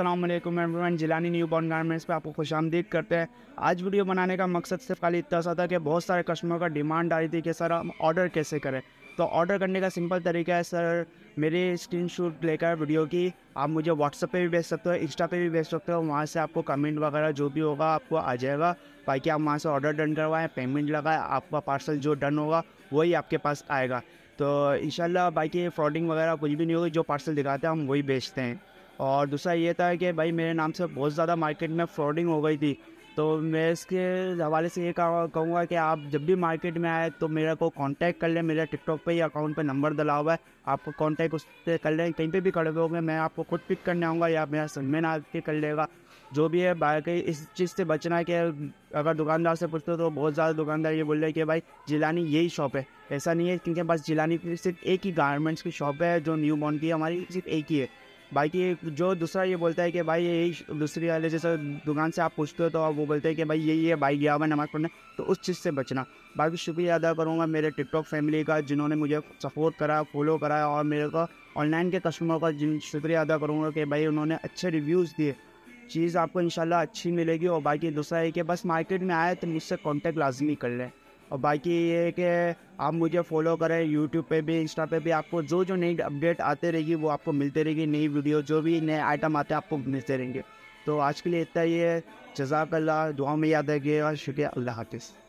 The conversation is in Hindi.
अल्लाम everyone Jilani new born garments पे आपको खुश आमदीद करते हैं आज वीडियो बनाने का मकसद सिर्फ खाली इतना सा था कि बहुत सारे कस्टमर का डिमांड आ रही थी कि सर हम ऑर्डर कैसे करें तो ऑर्डर करने का सिंपल तरीका है सर मेरी स्क्रीन शॉट लेकर वीडियो की आप मुझे व्हाट्सअप पे भी भेज सकते हो इंस्टा पे भी भेज सकते हो वहाँ से आपको कमेंट वगैरह जो भी होगा आपको आ जाएगा बाकी आप वहाँ से ऑर्डर डन करवाएं पेमेंट लगाएं आपका पार्सल जो डन होगा वही आपके पास आएगा तो इन बाकी फ्रॉडिंग वगैरह कुछ भी नहीं होगी जो पार्सल दिखाते हैं हम वही बेचते हैं और दूसरा ये था कि भाई मेरे नाम से बहुत ज़्यादा मार्केट में फ्रॉडिंग हो गई थी तो मैं इसके हवाले से ये कहूँगा कि आप जब भी मार्केट में आए तो मेरा को कांटेक्ट कर लें मेरा टिकटॉक पे ही अकाउंट पे नंबर डला हुआ है आपको कांटेक्ट पर कर लें कहीं पे भी खड़े होंगे मैं आपको खुद पिक करने आऊँगा या मेरा सनमैन आके कर लेगा जो भी है बाकी इस चीज़ से बचना है कि अगर दुकानदार से पूछते तो बहुत ज़्यादा दुकानदार ये बोल रहे हैं कि भाई जिलानी यही शॉप है ऐसा नहीं है क्योंकि बस जिलानी की सिर्फ एक ही गारमेंट्स की शॉप है जो न्यू बॉर्न की हमारी सिर्फ एक ही है बाकी जो दूसरा ये बोलता है कि भाई यही दूसरी वाले जैसे दुकान से आप पूछते हो तो आप वो बोलते हैं कि भाई यही है भाई गया हुआ नमाज़ पढ़ने तो उस चीज़ से बचना बाकी शुक्रिया अदा करूँगा मेरे टिकटॉक फैमिली का जिन्होंने मुझे सपोर्ट करा फॉलो करा और मेरे को ऑनलाइन के कस्टमर का जिन शुक्रिया अदा करूँगा कि भाई उन्होंने अच्छे रिव्यूज़ दिए चीज़ आपको इंशाल्लाह अच्छी मिलेगी और बाकी दूसरा है कि बस मार्केट में आए तो मुझसे कॉन्टेक्ट लाजमी कर लें और बाकी ये कि आप मुझे फॉलो करें यूट्यूब पे भी इंस्टा पे भी आपको जो जो नई अपडेट आते रहेगी वो आपको मिलते रहेगी नई वीडियो जो भी नए आइटम आते हैं आपको मिलते रहेंगे तो आज के लिए इतना ही है जजाकल्ला दुआ में याद रखिएगा शुक्रिया अल्लाह हाफिज़